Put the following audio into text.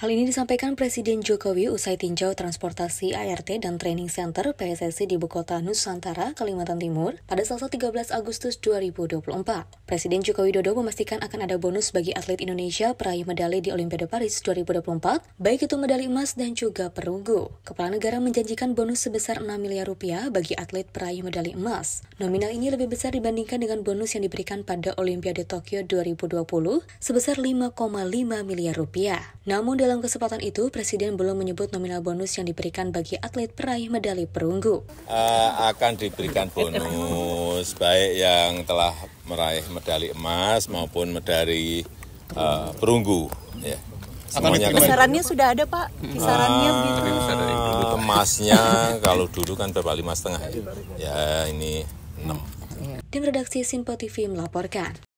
Hal ini disampaikan Presiden Jokowi usai tinjau transportasi ART dan Training Center PSSI di Bukota Nusantara, Kalimantan Timur pada Selasa 13 Agustus 2024. Presiden Jokowi Dodo memastikan akan ada bonus bagi atlet Indonesia peraih medali di Olimpiade Paris 2024, baik itu medali emas dan juga perunggu. Kepala negara menjanjikan bonus sebesar 6 miliar rupiah bagi atlet peraih medali emas. Nominal ini lebih besar dibandingkan dengan bonus yang diberikan pada Olimpiade Tokyo 2020 sebesar 5,5 miliar rupiah. Namun dalam dalam kesempatan itu, Presiden belum menyebut nominal bonus yang diberikan bagi atlet peraih medali perunggu. Uh, akan diberikan bonus baik yang telah meraih medali emas maupun medali uh, perunggu. Ya. Semuanya kan. Kisarannya sudah ada Pak? Hmm. Kisarannya uh, Emasnya kalau dulu kan berapa lima setengah ya, ya ini enam. Tim redaksi Simpo TV melaporkan.